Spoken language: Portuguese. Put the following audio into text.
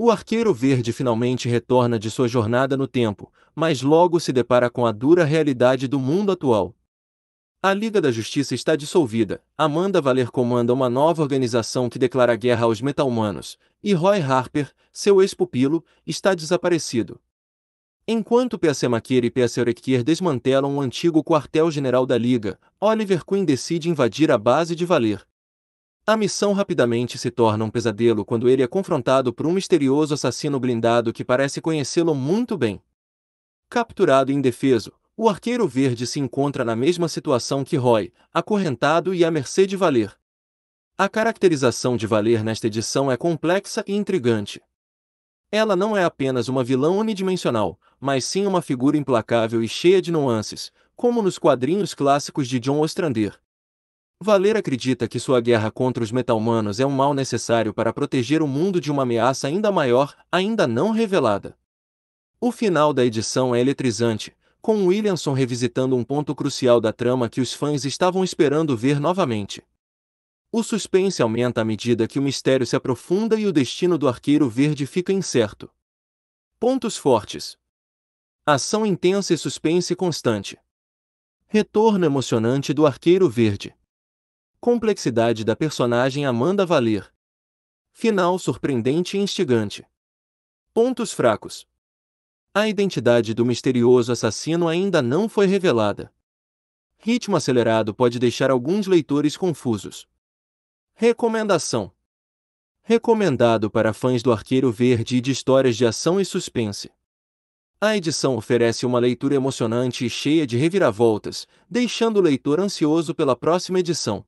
O arqueiro verde finalmente retorna de sua jornada no tempo, mas logo se depara com a dura realidade do mundo atual. A Liga da Justiça está dissolvida, Amanda Valer comanda uma nova organização que declara guerra aos metalmanos, e Roy Harper, seu ex-pupilo, está desaparecido. Enquanto Peacemaquer e Peacerequer desmantelam o um antigo quartel-general da Liga, Oliver Queen decide invadir a base de Valer, a missão rapidamente se torna um pesadelo quando ele é confrontado por um misterioso assassino blindado que parece conhecê-lo muito bem. Capturado e indefeso, o arqueiro verde se encontra na mesma situação que Roy, acorrentado e à mercê de Valer. A caracterização de Valer nesta edição é complexa e intrigante. Ela não é apenas uma vilã unidimensional, mas sim uma figura implacável e cheia de nuances, como nos quadrinhos clássicos de John Ostrander. Valer acredita que sua guerra contra os metalmanos é um mal necessário para proteger o mundo de uma ameaça ainda maior, ainda não revelada. O final da edição é eletrizante, com Williamson revisitando um ponto crucial da trama que os fãs estavam esperando ver novamente. O suspense aumenta à medida que o mistério se aprofunda e o destino do arqueiro verde fica incerto. Pontos fortes: ação intensa e suspense constante. Retorno emocionante do arqueiro verde. Complexidade da personagem Amanda Valer. Final surpreendente e instigante. Pontos fracos. A identidade do misterioso assassino ainda não foi revelada. Ritmo acelerado pode deixar alguns leitores confusos. Recomendação: Recomendado para fãs do Arqueiro Verde e de histórias de ação e suspense. A edição oferece uma leitura emocionante e cheia de reviravoltas, deixando o leitor ansioso pela próxima edição.